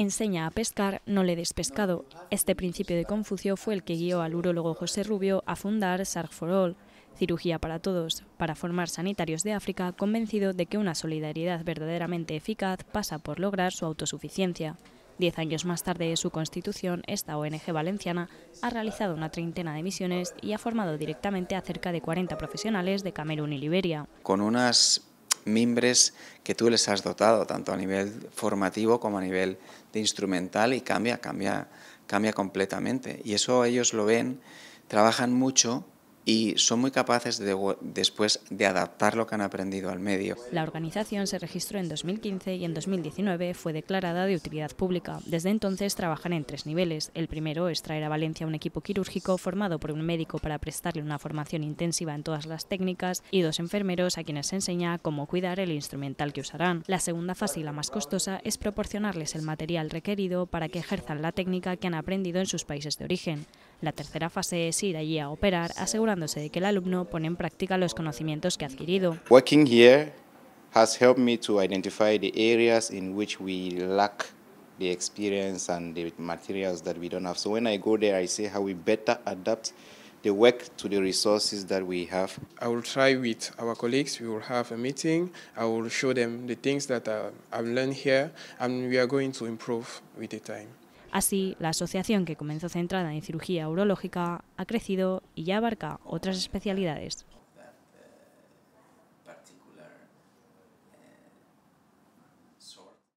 enseña a pescar, no le des pescado. Este principio de Confucio fue el que guió al urólogo José Rubio a fundar Sarg for All, cirugía para todos, para formar sanitarios de África, convencido de que una solidaridad verdaderamente eficaz pasa por lograr su autosuficiencia. Diez años más tarde de su constitución, esta ONG valenciana ha realizado una treintena de misiones y ha formado directamente a cerca de 40 profesionales de Camerún y Liberia. Con unas mimbres que tú les has dotado, tanto a nivel formativo como a nivel de instrumental, y cambia, cambia, cambia completamente. Y eso ellos lo ven, trabajan mucho y son muy capaces de, después de adaptar lo que han aprendido al medio. La organización se registró en 2015 y en 2019 fue declarada de utilidad pública. Desde entonces trabajan en tres niveles. El primero es traer a Valencia un equipo quirúrgico formado por un médico para prestarle una formación intensiva en todas las técnicas y dos enfermeros a quienes se enseña cómo cuidar el instrumental que usarán. La segunda fase y la más costosa es proporcionarles el material requerido para que ejerzan la técnica que han aprendido en sus países de origen. La tercera fase es ir allí a operar, asegurándose de que el alumno pone en práctica los conocimientos que ha adquirido. Working here has helped me to identify the areas in which we lack the experience and the materials that we don't have. So when I go there, I see how we better adapt the work to the resources that we have. I will try with our colleagues. We will have a meeting. I will show them the things that uh, I've learned here, and we are going to improve with the time. Así, la asociación que comenzó centrada en cirugía urológica ha crecido y ya abarca otras especialidades.